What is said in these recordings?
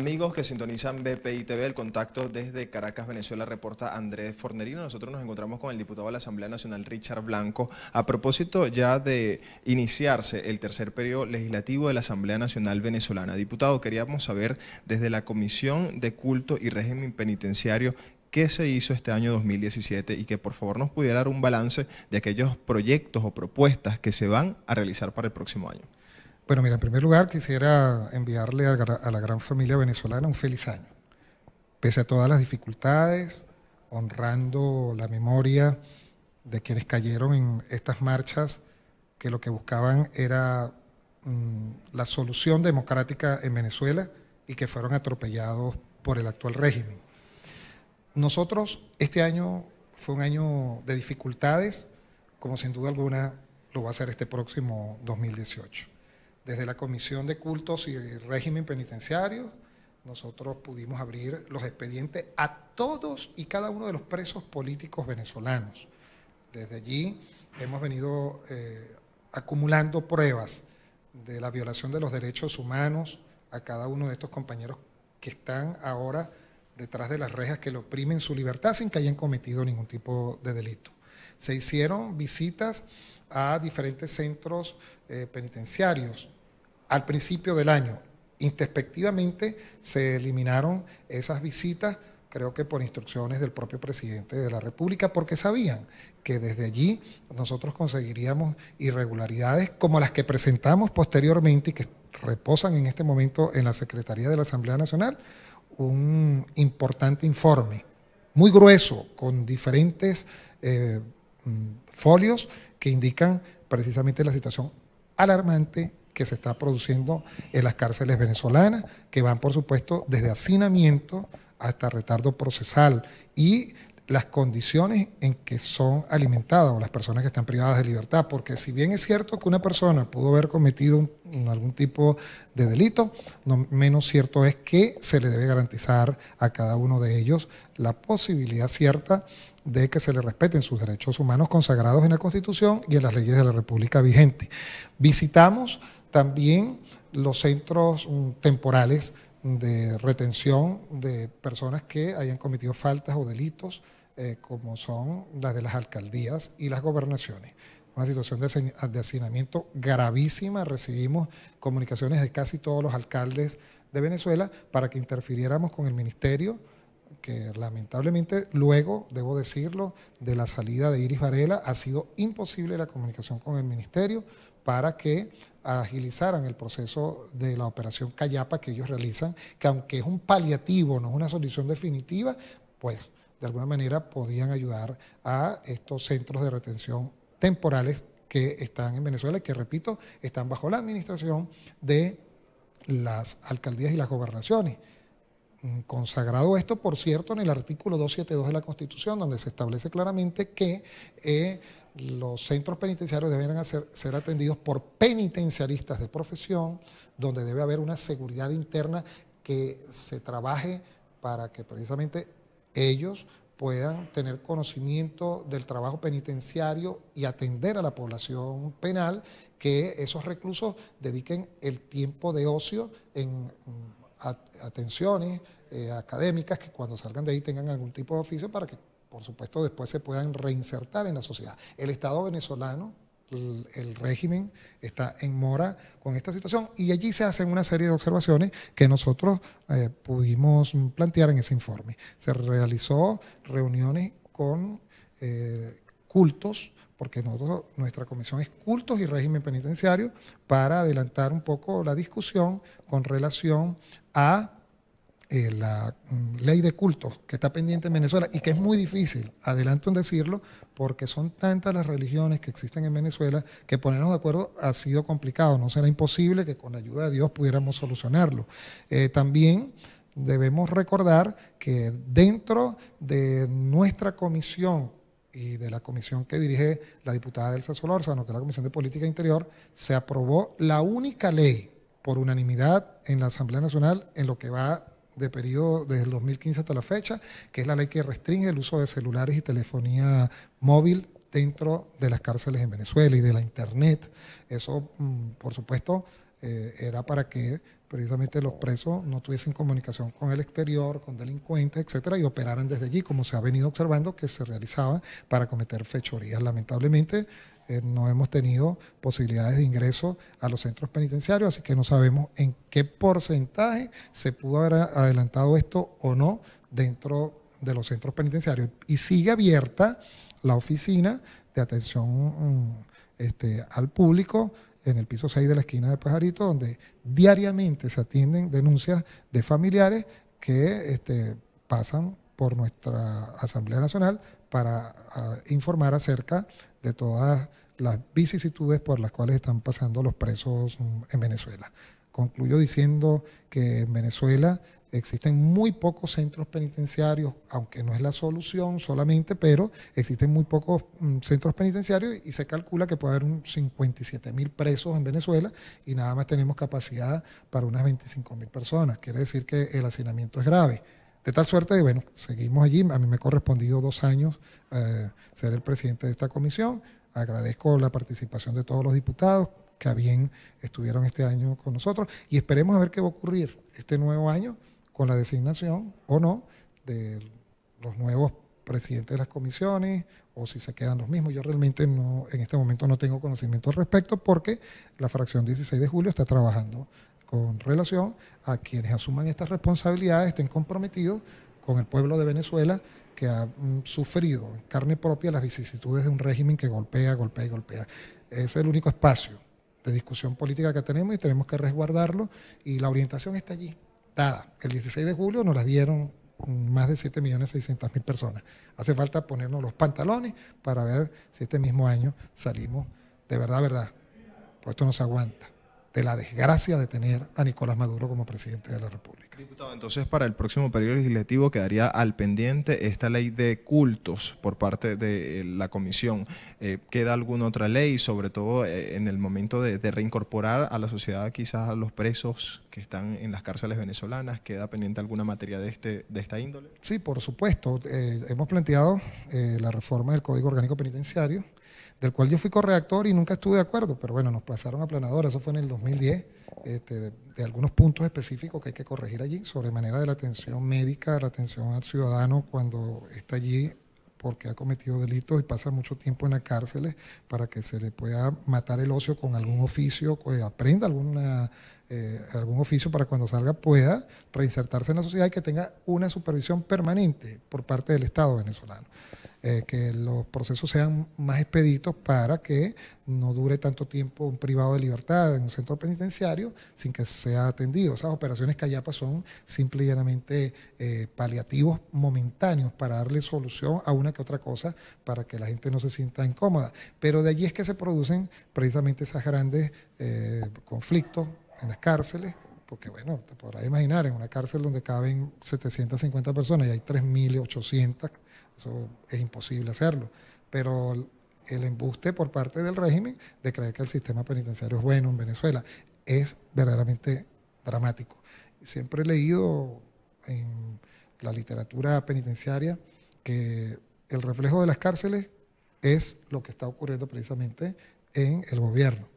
Amigos que sintonizan BPI TV, el contacto desde Caracas, Venezuela, reporta Andrés Fornerino. Nosotros nos encontramos con el diputado de la Asamblea Nacional, Richard Blanco, a propósito ya de iniciarse el tercer periodo legislativo de la Asamblea Nacional Venezolana. Diputado, queríamos saber desde la Comisión de Culto y Régimen Penitenciario qué se hizo este año 2017 y que por favor nos pudiera dar un balance de aquellos proyectos o propuestas que se van a realizar para el próximo año. Bueno, mira, en primer lugar quisiera enviarle a la gran familia venezolana un feliz año. Pese a todas las dificultades, honrando la memoria de quienes cayeron en estas marchas que lo que buscaban era mm, la solución democrática en Venezuela y que fueron atropellados por el actual régimen. Nosotros, este año fue un año de dificultades, como sin duda alguna lo va a ser este próximo 2018 desde la Comisión de Cultos y Régimen Penitenciario, nosotros pudimos abrir los expedientes a todos y cada uno de los presos políticos venezolanos. Desde allí hemos venido eh, acumulando pruebas de la violación de los derechos humanos a cada uno de estos compañeros que están ahora detrás de las rejas que le oprimen su libertad sin que hayan cometido ningún tipo de delito. Se hicieron visitas a diferentes centros eh, penitenciarios al principio del año. Introspectivamente se eliminaron esas visitas, creo que por instrucciones del propio presidente de la República, porque sabían que desde allí nosotros conseguiríamos irregularidades como las que presentamos posteriormente y que reposan en este momento en la Secretaría de la Asamblea Nacional, un importante informe, muy grueso, con diferentes eh, mm, folios que indican precisamente la situación alarmante que se está produciendo en las cárceles venezolanas, que van, por supuesto, desde hacinamiento hasta retardo procesal y las condiciones en que son alimentadas o las personas que están privadas de libertad, porque si bien es cierto que una persona pudo haber cometido algún tipo de delito, no menos cierto es que se le debe garantizar a cada uno de ellos la posibilidad cierta de que se le respeten sus derechos humanos consagrados en la Constitución y en las leyes de la República vigente. Visitamos también los centros mm, temporales de retención de personas que hayan cometido faltas o delitos, eh, como son las de las alcaldías y las gobernaciones. Una situación de, de hacinamiento gravísima. Recibimos comunicaciones de casi todos los alcaldes de Venezuela para que interfiriéramos con el ministerio que lamentablemente luego, debo decirlo, de la salida de Iris Varela ha sido imposible la comunicación con el ministerio para que agilizaran el proceso de la operación Callapa que ellos realizan, que aunque es un paliativo, no es una solución definitiva, pues de alguna manera podían ayudar a estos centros de retención temporales que están en Venezuela y que, repito, están bajo la administración de las alcaldías y las gobernaciones. Mm, consagrado esto, por cierto, en el artículo 272 de la Constitución, donde se establece claramente que eh, los centros penitenciarios deben ser, ser atendidos por penitenciaristas de profesión, donde debe haber una seguridad interna que se trabaje para que precisamente ellos puedan tener conocimiento del trabajo penitenciario y atender a la población penal, que esos reclusos dediquen el tiempo de ocio en mm, atenciones eh, académicas que cuando salgan de ahí tengan algún tipo de oficio para que, por supuesto, después se puedan reinsertar en la sociedad. El Estado venezolano, el, régimen, está en mora con esta situación y allí se hacen una serie de observaciones que nosotros eh, pudimos plantear en ese informe. Se realizó reuniones con eh, cultos, porque nuestra comisión es cultos y régimen penitenciario, para adelantar un poco la discusión con relación a eh, la mm, ley de cultos que está pendiente en Venezuela y que es muy difícil, adelanto en decirlo, porque son tantas las religiones que existen en Venezuela que ponernos de acuerdo ha sido complicado, no será imposible que con la ayuda de Dios pudiéramos solucionarlo. Eh, también debemos recordar que dentro de nuestra comisión y de la comisión que dirige la diputada Elsa Solórzano, que es la Comisión de Política Interior, se aprobó la única ley por unanimidad en la Asamblea Nacional en lo que va de periodo desde el 2015 hasta la fecha, que es la ley que restringe el uso de celulares y telefonía móvil dentro de las cárceles en Venezuela y de la Internet. Eso, mm, por supuesto, eh, era para que precisamente los presos no tuviesen comunicación con el exterior, con delincuentes, etcétera, y operaran desde allí, como se ha venido observando que se realizaba para cometer fechorías. Lamentablemente eh, no hemos tenido posibilidades de ingreso a los centros penitenciarios, así que no sabemos en qué porcentaje se pudo haber adelantado esto o no dentro de los centros penitenciarios. Y sigue abierta la oficina de atención mm, este, al público en el piso 6 de la esquina de Pajarito, donde diariamente se atienden denuncias de familiares que este, pasan por nuestra Asamblea Nacional para ah, informar acerca de todas las vicisitudes por las cuales están pasando los presos mm, en Venezuela. Concluyo diciendo que en Venezuela Existen muy pocos centros penitenciarios, aunque no es la solución solamente, pero existen muy pocos mm, centros penitenciarios y se calcula que puede haber 57 mil presos en Venezuela y nada más tenemos capacidad para unas 25 mil personas. Quiere decir que el hacinamiento es grave. De tal suerte bueno, seguimos allí. A mí me ha correspondido dos años eh, ser el presidente de esta comisión. Agradezco la participación de todos los diputados que bien estuvieron este año con nosotros y esperemos a ver qué va a ocurrir este nuevo año con la designación o no de los nuevos presidentes de las comisiones o si se quedan los mismos. Yo realmente no, en este momento no tengo conocimiento al respecto porque la fracción 16 de julio está trabajando con relación a quienes asuman estas responsabilidades, estén comprometidos con el pueblo de Venezuela que ha mm, sufrido en carne propia las vicisitudes de un régimen que golpea, golpea y golpea. Es el único espacio de discusión política que tenemos y tenemos que resguardarlo y la orientación está allí. El 16 de julio nos la dieron más de 7.600.000 personas. Hace falta ponernos los pantalones para ver si este mismo año salimos de verdad, verdad. Pues esto no se aguanta de la desgracia de tener a Nicolás Maduro como presidente de la República. Diputado, entonces para el próximo periodo legislativo quedaría al pendiente esta ley de cultos por parte de eh, la comisión. Eh, ¿Queda alguna otra ley, sobre todo eh, en el momento de, reincorporar a la sociedad quizás a los presos que están en las cárceles venezolanas? ¿Queda pendiente alguna materia de, este, de esta índole? Sí, por supuesto. hemos planteado la reforma del Código Orgánico Penitenciario del cual yo fui correactor y nunca estuve de acuerdo, pero bueno, nos pasaron a eso fue en el 2010, este, de, algunos puntos específicos que hay que corregir allí, sobre manera de la atención médica, la atención al ciudadano cuando está allí porque ha cometido delitos y pasa mucho tiempo en las cárceles para que se le pueda matar el ocio con algún oficio, que aprenda alguna eh, algún oficio para cuando salga pueda reinsertarse en la sociedad y que tenga una supervisión permanente por parte del Estado venezolano. Eh, que los procesos sean más expeditos para que no dure tanto tiempo un privado de libertad en un centro penitenciario sin que sea atendido. Esas operaciones callapas son simple y llanamente eh, paliativos momentáneos para darle solución a una que otra cosa para que la gente no se sienta incómoda. Pero de allí es que se producen precisamente esos grandes conflictos, en las cárceles, porque bueno, te podrás imaginar, en una cárcel donde caben 750 personas y hay 3.800, eso es imposible hacerlo. Pero el embuste por parte del régimen de creer que el sistema penitenciario es bueno en Venezuela es verdaderamente dramático. Siempre he leído en la literatura penitenciaria que el reflejo de las cárceles es lo que está ocurriendo precisamente en el gobierno.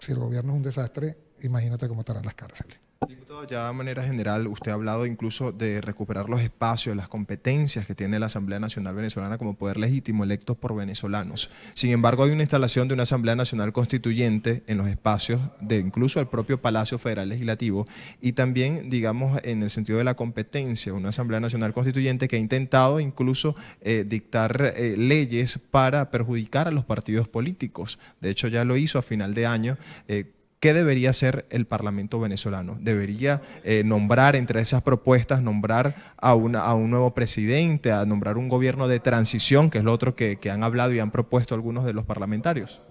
Si el gobierno es un desastre, imagínate cómo estarán las cárceles. Diputado, ya de manera general, usted ha hablado incluso de recuperar los espacios, las competencias que tiene la Asamblea Nacional Venezolana como poder legítimo electos por venezolanos. Sin embargo, hay una instalación de una Asamblea Nacional Constituyente en los espacios de incluso el propio Palacio Federal Legislativo y también, digamos, en el sentido de la competencia, una Asamblea Nacional Constituyente que ha intentado incluso eh, dictar eh, leyes para perjudicar a los partidos políticos. De hecho, ya lo hizo a final de año. Eh, ¿Qué debería hacer el Parlamento venezolano? ¿Debería eh, nombrar entre esas propuestas, nombrar a, un nuevo presidente, a nombrar un gobierno de transición, que es lo otro que han hablado y han propuesto algunos de los parlamentarios?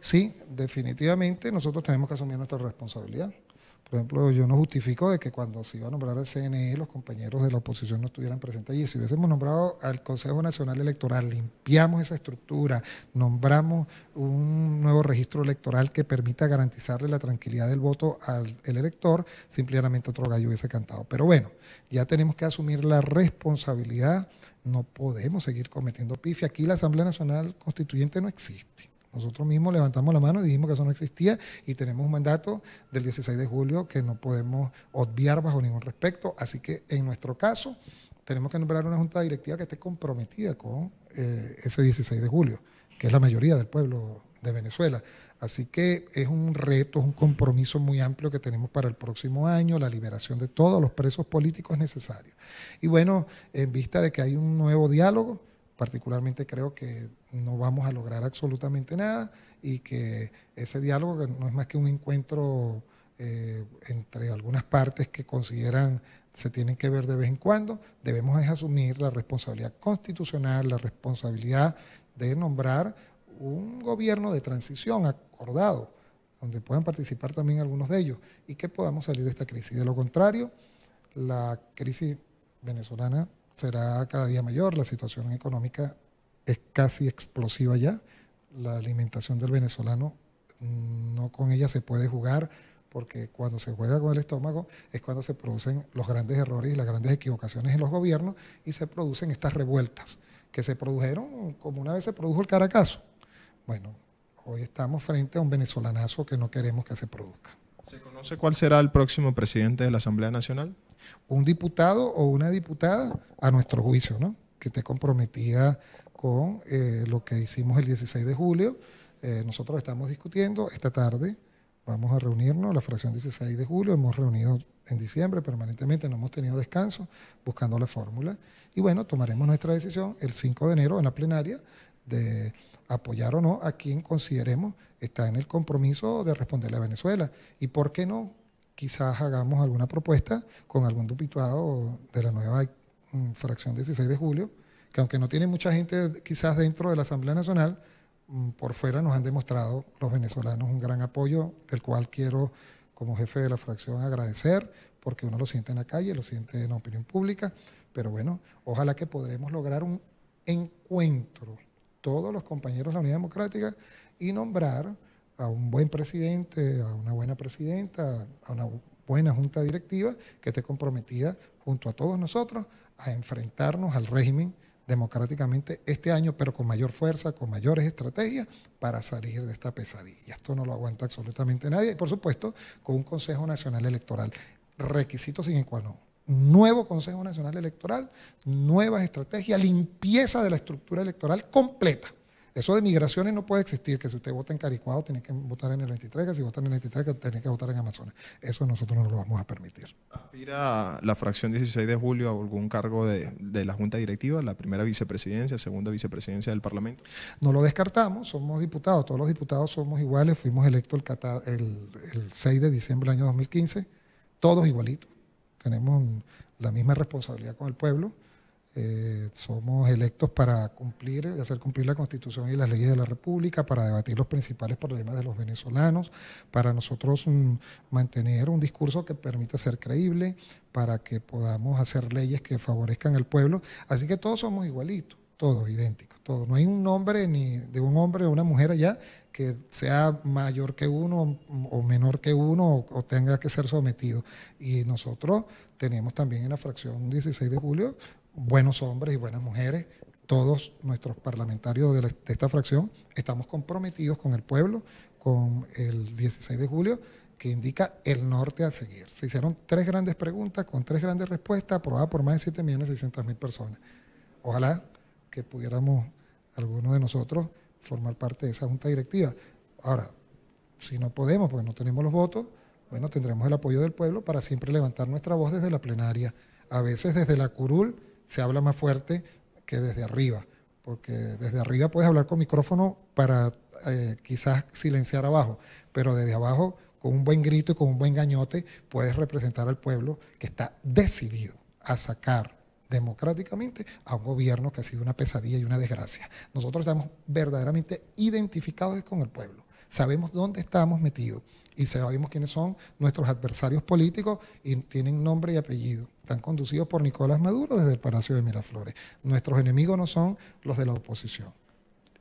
Sí, definitivamente nosotros tenemos que asumir nuestra responsabilidad. Por ejemplo, yo no justifico de que cuando se iba a nombrar al CNE los compañeros de la oposición no estuvieran presentes y Si hubiésemos nombrado al Consejo Nacional Electoral, limpiamos esa estructura, nombramos un nuevo registro electoral que permita garantizarle la tranquilidad del voto al elector, simplemente otro gallo hubiese cantado. Pero bueno, ya tenemos que asumir la responsabilidad, no podemos seguir cometiendo pifia. Aquí la Asamblea Nacional Constituyente no existe. Nosotros mismos levantamos la mano y dijimos que eso no existía y tenemos un mandato del 16 de julio que no podemos obviar bajo ningún respecto. Así que en nuestro caso tenemos que nombrar una junta directiva que esté comprometida con eh, ese 16 de julio, que es la mayoría del pueblo de Venezuela. Así que es un reto, es un compromiso muy amplio que tenemos para el próximo año, la liberación de todos los presos políticos necesarios. Y bueno, en vista de que hay un nuevo diálogo, particularmente creo que no vamos a lograr absolutamente nada y que ese diálogo que no es más que un encuentro eh, entre algunas partes que consideran se tienen que ver de vez en cuando, debemos asumir la responsabilidad constitucional, la responsabilidad de nombrar un gobierno de transición acordado, donde puedan participar también algunos de ellos y que podamos salir de esta crisis. De lo contrario, la crisis venezolana será cada día mayor, la situación económica es casi explosiva ya. La alimentación del venezolano mm, no con ella se puede jugar porque cuando se juega con el estómago es cuando se producen los grandes errores y las grandes equivocaciones en los gobiernos y se producen estas revueltas que se produjeron como una vez se produjo el Caracazo. Bueno, hoy estamos frente a un venezolanazo que no queremos que se produzca. ¿Se conoce cuál será el próximo presidente de la Asamblea Nacional? Un diputado o una diputada, a nuestro juicio, ¿no? Que esté comprometida con eh, lo que hicimos el 16 de julio. Eh, nosotros estamos discutiendo esta tarde, vamos a reunirnos, la fracción 16 de julio, hemos reunido en diciembre permanentemente, no hemos tenido descanso, buscando la fórmula. Y bueno, tomaremos nuestra decisión el 5 de enero en la plenaria de apoyar o no a quien consideremos está en el compromiso de responderle a Venezuela. ¿Y por qué no? Quizás hagamos alguna propuesta con algún diputado de la nueva mm, fracción 16 de julio que aunque no tiene mucha gente quizás dentro de la Asamblea Nacional, mm, por fuera nos han demostrado los venezolanos un gran apoyo, del cual quiero como jefe de la fracción agradecer, porque uno lo siente en la calle, lo siente en la opinión pública, pero bueno, ojalá que podremos lograr un encuentro, todos los compañeros de la Unidad Democrática, y nombrar a un buen presidente, a una buena presidenta, a una buena junta directiva que esté comprometida junto a todos nosotros a enfrentarnos al régimen democráticamente este año, pero con mayor fuerza, con mayores estrategias para salir de esta pesadilla. Esto no lo aguanta absolutamente nadie. Y por supuesto, con un Consejo Nacional Electoral. Requisitos sin el cual no. Nuevo Consejo Nacional Electoral, nuevas estrategias, limpieza de la estructura electoral completa. Eso de migraciones no puede existir, que si usted vota en Caricuado tiene que votar en el 23, que si vota en el 23 tiene que votar en Amazonas. Eso nosotros no lo vamos a permitir. ¿Aspira la fracción 16 de julio a algún cargo de, la Junta Directiva, la primera vicepresidencia, segunda vicepresidencia del Parlamento? No lo descartamos, somos diputados, todos los diputados somos iguales, fuimos electos el, el, el 6 de diciembre del año 2015, todos igualitos, tenemos la misma responsabilidad con el pueblo eh, somos electos para cumplir y hacer cumplir la Constitución y las leyes de la República, para debatir los principales problemas de los venezolanos, para nosotros mm, mantener un discurso que permita ser creíble, para que podamos hacer leyes que favorezcan al pueblo. Así que todos somos igualitos todos idénticos, todo. No hay un nombre ni de un hombre o una mujer allá que sea mayor que uno o menor que uno o, tenga que ser sometido. Y nosotros tenemos también en la fracción 16 de julio buenos hombres y buenas mujeres todos nuestros parlamentarios de, de, esta fracción estamos comprometidos con el pueblo, con el 16 de julio, que indica el norte a seguir. Se hicieron tres grandes preguntas con tres grandes respuestas aprobadas por más de 7.600.000 personas. Ojalá que pudiéramos algunos de nosotros formar parte de esa junta directiva. Ahora, si no podemos, porque no tenemos los votos, bueno, tendremos el apoyo del pueblo para siempre levantar nuestra voz desde la plenaria. A veces desde la curul se habla más fuerte que desde arriba, porque desde arriba puedes hablar con micrófono para eh, quizás silenciar abajo, pero desde abajo, con un buen grito y con un buen gañote, puedes representar al pueblo que está decidido a sacar democráticamente a un gobierno que ha sido una pesadilla y una desgracia. Nosotros estamos verdaderamente identificados con el pueblo. Sabemos dónde estamos metidos y sabemos quiénes son nuestros adversarios políticos y tienen nombre y apellido. Están conducidos por Nicolás Maduro desde el Palacio de Miraflores. Nuestros enemigos no son los de la oposición.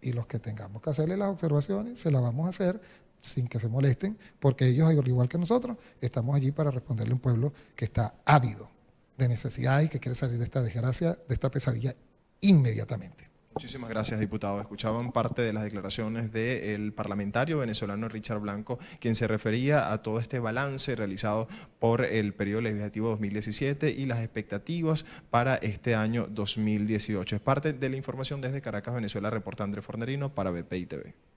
Y los que tengamos que hacerle las observaciones, se las vamos a hacer sin que se molesten, porque ellos, al igual que nosotros, estamos allí para responderle a un pueblo que está ávido de necesidad y que quiere salir de esta desgracia, de esta pesadilla inmediatamente. Muchísimas gracias, diputado. Escuchaban parte de las declaraciones del parlamentario venezolano Richard Blanco, quien se refería a todo este balance realizado por el periodo legislativo 2017 y las expectativas para este año 2018. Es parte de la información desde Caracas, Venezuela, reporta Andrés Fornerino para BPI TV.